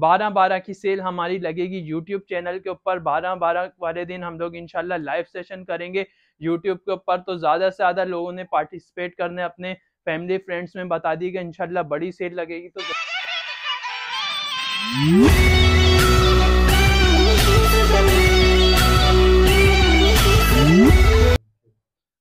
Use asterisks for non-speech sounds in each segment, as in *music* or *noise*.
बारह बारह की सेल हमारी लगेगी यूट्यूब चैनल के ऊपर बारह बारह वाले दिन हम लोग इनशाला लाइव सेशन करेंगे यूट्यूब के ऊपर तो ज़्यादा से ज़्यादा लोगों ने पार्टिसिपेट करने अपने फैमिली फ्रेंड्स में बता दी कि इनशाला बड़ी सेल लगेगी तो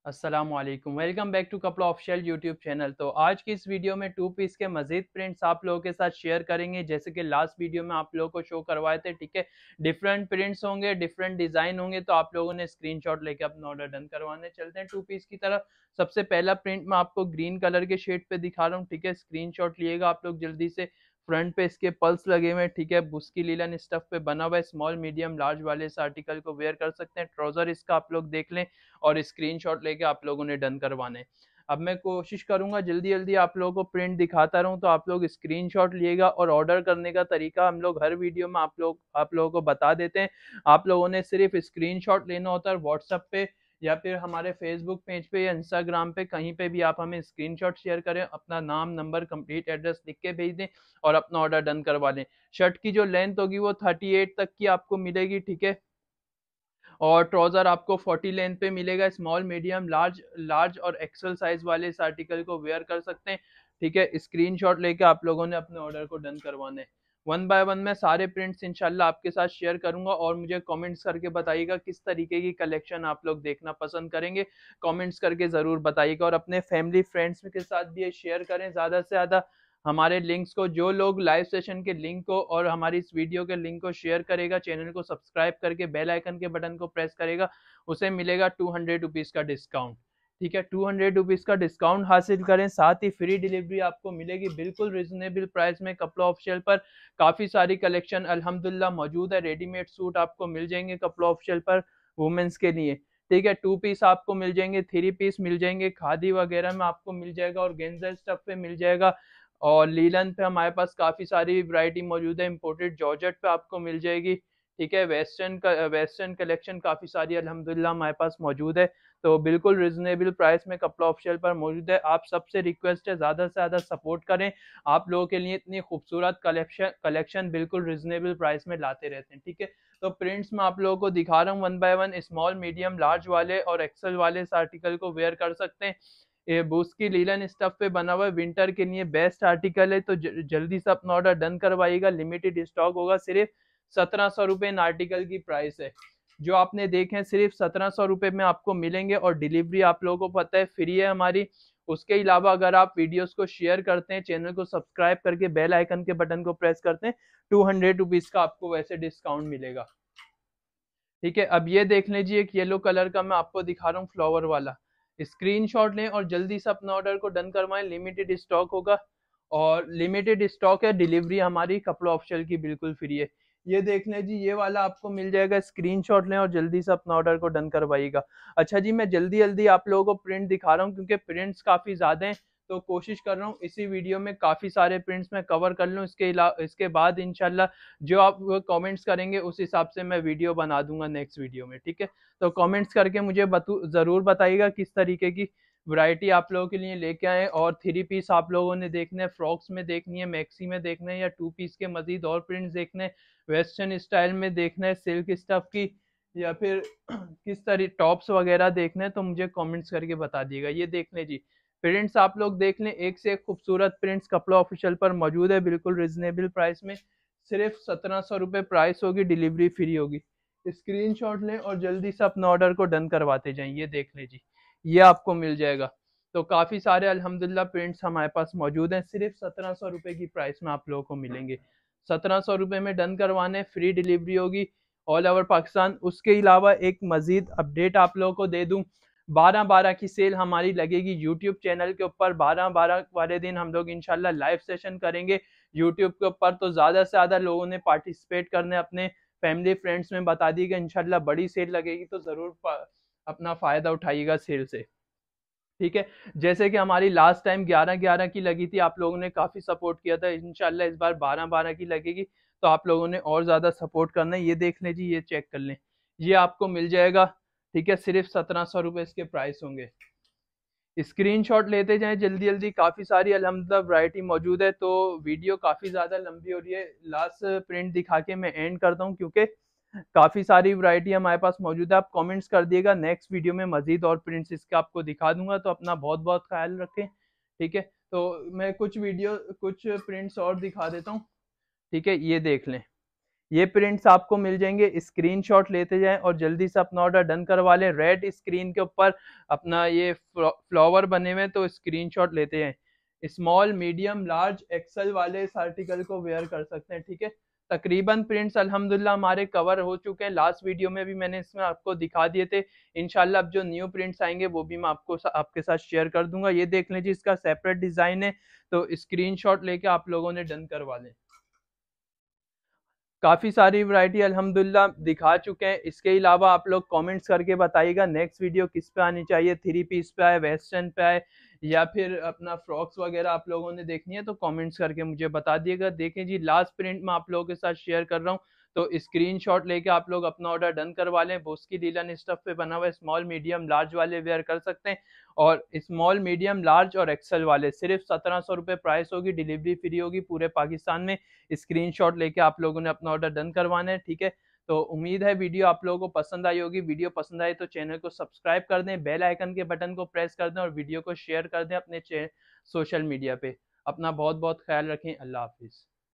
असलम वेलकम बैक टू कपड़ा ऑफिशियल यूट्यूब चैनल तो आज की इस वीडियो में टू पीस के मजीद प्रिंट्स आप लोगों के साथ शेयर करेंगे जैसे कि लास्ट वीडियो में आप लोगों को शो करवाए थे ठीक है डिफरेंट प्रिंट्स होंगे डिफरेंट डिज़ाइन होंगे तो आप लोगों ने स्क्रीनशॉट लेके अपना ऑर्डर डन करवाने चलते हैं टू पीस की तरफ सबसे पहला प्रिंट मैं आपको ग्रीन कलर के शेड पर दिखा रहा हूँ ठीक है स्क्रीन लिएगा आप लोग जल्दी से फ्रंट पे इसके पल्स लगे हुए हैं ठीक है बुस्की लीलन स्टफ पे बना हुआ है स्मॉल मीडियम लार्ज वाले इस आर्टिकल को वेयर कर सकते हैं ट्राउजर इसका आप लोग देख लें और स्क्रीनशॉट लेके आप लोगों ने डन करवाने अब मैं कोशिश करूंगा जल्दी जल्दी आप लोगों को प्रिंट दिखाता रहूं तो आप लोग स्क्रीनशॉट लिएगा और ऑर्डर करने का तरीका हम लोग हर वीडियो में आप लोग आप लोगों को बता देते हैं आप लोगों ने सिर्फ स्क्रीनशॉट लेना होता है व्हाट्सएप पे या फिर हमारे फेसबुक पेज पे या इंस्टाग्राम पे कहीं पे भी आप हमें स्क्रीनशॉट शेयर करें अपना नाम नंबर कंप्लीट एड्रेस लिख के भेज दें और अपना ऑर्डर डन करवा लें शर्ट की जो लेंथ होगी वो थर्टी एट तक की आपको मिलेगी ठीक है और ट्राउज़र आपको फोर्टी लेंथ पे मिलेगा स्मॉल मीडियम लार्ज लार्ज और एक्सल साइज वाले इस आर्टिकल को वेयर कर सकते हैं ठीक है स्क्रीनशॉट लेके आप लोगों ने अपने ऑर्डर को डन करवाने वन बाय वन मैं सारे प्रिंट्स इनशाला आपके साथ शेयर करूंगा और मुझे कमेंट्स करके बताइएगा किस तरीके की कलेक्शन आप लोग देखना पसंद करेंगे कमेंट्स करके ज़रूर बताइएगा और अपने फैमिली फ्रेंड्स के साथ भी ये शेयर करें ज़्यादा से ज़्यादा हमारे लिंक्स को जो लोग लाइव सेशन के लिंक को और हमारी इस वीडियो के लिंक को शेयर करेगा चैनल को सब्सक्राइब करके बेल आइकन के बटन को प्रेस करेगा उसे मिलेगा टू हंड्रेड रुपीज़ का डिस्काउंट ठीक है टू हंड्रेड रुपीज़ का डिस्काउंट हासिल करें साथ ही फ्री डिलीवरी आपको मिलेगी बिल्कुल रिजनेबल प्राइस में कपड़ा ऑफशेल पर काफ़ी सारी कलेक्शन अल्हम्दुलिल्लाह मौजूद है रेडीमेड सूट आपको मिल जाएंगे कपड़ा ऑफशेल पर वुमेंस के लिए ठीक है टू पीस आपको मिल जाएंगे थ्री पीस मिल जाएंगे खादी वगैरह में आपको मिल जाएगा और गेंजर स्टफ पे मिल जाएगा और लीलन पे हमारे पास काफ़ी सारी वैरायटी मौजूद है इम्पोर्टेड जॉर्जेट पे आपको मिल जाएगी ठीक है वेस्टर्न का वेस्टर्न कलेक्शन काफ़ी सारी अलहमदिल्ला हमारे पास मौजूद है तो बिल्कुल रिजनेबल प्राइस में कपड़ा ऑफशल पर मौजूद है आप सबसे रिक्वेस्ट है ज़्यादा से ज़्यादा सपोर्ट करें आप लोगों के लिए इतनी खूबसूरत कलेक्शन कलेक्शन बिल्कुल रिजनेबल प्राइस में लाते रहते हैं ठीक है तो प्रिंट्स में आप लोगों को दिखा रहा हूँ one by one small medium large वाले और एक्सल वाले इस आर्टिकल को वेयर कर सकते हैं ये बूस की लीलन स्टफ पे बना हुआ है विंटर के लिए बेस्ट आर्टिकल है तो जल्दी से अपना ऑर्डर डन करवाइएगा लिमिटेड स्टॉक होगा सिर्फ सत्रह सौ रुपये इन आर्टिकल की प्राइस है जो आपने देखे सिर्फ सत्रह सौ रुपये में आपको मिलेंगे और डिलीवरी आप लोगों को पता है फ्री है हमारी उसके अलावा अगर आप वीडियोस को शेयर करते हैं चैनल को सब्सक्राइब करके बेल आइकन के बटन को प्रेस करते हैं टू हंड्रेड रुपीज़ का आपको वैसे डिस्काउंट मिलेगा ठीक है अब ये देख लीजिए एक येलो कलर का मैं आपको दिखा रहा हूँ फ्लावर वाला स्क्रीनशॉट लें और जल्दी से अपना ऑर्डर को डन करवाएं लिमिटेड स्टॉक होगा और लिमिटेड स्टॉक है डिलीवरी हमारी कपड़ों ऑप्शन की बिल्कुल फ्री है ये देख लें जी ये वाला आपको मिल जाएगा शॉट लें और जल्दी से अपना ऑर्डर को डन करवाइएगा अच्छा जी मैं जल्दी जल्दी आप लोगों को प्रिंट दिखा रहा हूँ क्योंकि प्रिंट्स काफ़ी ज़्यादा हैं तो कोशिश कर रहा हूँ इसी वीडियो में काफ़ी सारे प्रिंट्स मैं कवर कर लूँ इसके इसके बाद इनशाला जो आप कमेंट्स करेंगे उस हिसाब से मैं वीडियो बना दूंगा नेक्स्ट वीडियो में ठीक है तो कमेंट्स करके मुझे बतू ज़रूर बताइएगा किस तरीके की वैरायटी आप लोगों के लिए लेके आए और थ्री पीस आप लोगों ने देखने हैं फ्रॉक्स में देखनी है मैक्सी में देखना है या टू पीस के मजीद और प्रिंट्स देखने वेस्टर्न स्टाइल में देखना है सिल्क स्टफ की या फिर *clears throat* किस तरह टॉप्स वगैरह देखने हैं तो मुझे कमेंट्स करके बता दिएगा ये देख लें जी प्रिंट्स आप लोग देख लें एक से एक खूबसूरत प्रिंट्स कपड़ा ऑफिशियल पर मौजूद है बिल्कुल रिजनेबल प्राइस में सिर्फ सत्रह सौ रुपये प्राइस होगी डिलीवरी फ्री होगी स्क्रीनशॉट लें और जल्दी से अपना ऑर्डर को डन करवाते जाएँ ये देख लें जी ये आपको मिल जाएगा तो काफ़ी सारे अल्हम्दुलिल्लाह प्रिंट्स हमारे पास मौजूद हैं सिर्फ सत्रह सौ रुपये की प्राइस में आप लोगों को मिलेंगे सत्रह सौ रुपये में डन करवाने फ्री डिलीवरी होगी ऑल ओवर पाकिस्तान उसके अलावा एक मज़ीद अपडेट आप लोगों को दे दूँ बारह बारह की सेल हमारी लगेगी यूट्यूब चैनल के ऊपर बारह बारह वाले दिन हम लोग इनशाला लाइव सेशन करेंगे यूट्यूब के ऊपर तो ज़्यादा से ज़्यादा लोगों ने पार्टिसिपेट करने अपने फैमिली फ्रेंड्स में बता दी कि इनशाला बड़ी सेल लगेगी तो ज़रूर अपना फ़ायदा उठाइएगा सेल से ठीक है जैसे कि हमारी लास्ट टाइम 11 11 की लगी थी आप लोगों ने काफ़ी सपोर्ट किया था इनशाला इस बार 12 12 की लगेगी तो आप लोगों ने और ज़्यादा सपोर्ट करना है ये देख लें जी ये चेक कर लें ये आपको मिल जाएगा ठीक है सिर्फ सत्रह सौ रुपये इसके प्राइस होंगे स्क्रीन शॉट लेते जाएं जल्दी जल्दी काफ़ी सारी अलहमदा वैरायटी मौजूद है तो वीडियो काफ़ी ज़्यादा लंबी हो रही है लास्ट प्रिंट दिखा के मैं एंड करता हूँ क्योंकि काफ़ी सारी वरायटी हमारे पास मौजूद है आप कमेंट्स कर दिएगा नेक्स्ट वीडियो में मजीद और प्रिंट्स इसके आपको दिखा दूंगा तो अपना बहुत बहुत ख्याल रखें ठीक है तो मैं कुछ वीडियो कुछ प्रिंट्स और दिखा देता हूँ ठीक है ये देख लें ये प्रिंट्स आपको मिल जाएंगे स्क्रीनशॉट लेते जाएं और जल्दी से अपना ऑर्डर डन करवा लें रेड स्क्रीन के ऊपर अपना ये फ्लावर बने हुए तो स्क्रीनशॉट लेते जाएं स्मॉल मीडियम लार्ज एक्सल वाले इस आर्टिकल को वेयर कर सकते हैं ठीक है तकरीबन प्रिंट्स अल्हम्दुलिल्लाह हमारे कवर हो चुके हैं लास्ट वीडियो में भी मैंने इसमें आपको दिखा दिए थे इनशाला अब जो न्यू प्रिंट्स आएंगे वो भी मैं आपको सा, आपके साथ शेयर कर दूंगा ये देख लीजिए इसका सेपरेट डिज़ाइन है तो स्क्रीनशॉट लेके आप लोगों ने डन करवा लें काफ़ी सारी वैरायटी अल्हम्दुलिल्लाह दिखा चुके हैं इसके अलावा आप लोग कमेंट्स करके बताइएगा नेक्स्ट वीडियो किस पे आनी चाहिए थ्री पीस पे आए वेस्टर्न पे आए या फिर अपना फ्रॉक्स वगैरह आप लोगों ने देखनी है तो कमेंट्स करके मुझे बता दिएगा देखें जी लास्ट प्रिंट मैं आप लोगों के साथ शेयर कर रहा हूँ तो स्क्रीन शॉट लेके आप लोग अपना ऑर्डर डन करवा लें बोस की डीलन स्टफ पे बना हुआ स्मॉल मीडियम लार्ज वाले वेयर कर सकते हैं और स्मॉल मीडियम लार्ज और एक्सेल वाले सिर्फ सत्रह सौ रुपये प्राइस होगी डिलीवरी फ्री होगी पूरे पाकिस्तान में स्क्रीन शॉट लेके आप लोगों ने अपना ऑर्डर डन करवाना है ठीक है तो उम्मीद है वीडियो आप लोगों को पसंद आई होगी वीडियो पसंद आई तो चैनल को सब्सक्राइब कर दें बेल आइकन के बटन को प्रेस कर दें और वीडियो को शेयर कर दें अपने सोशल मीडिया पे अपना बहुत बहुत ख्याल रखें अल्लाह हाफिज़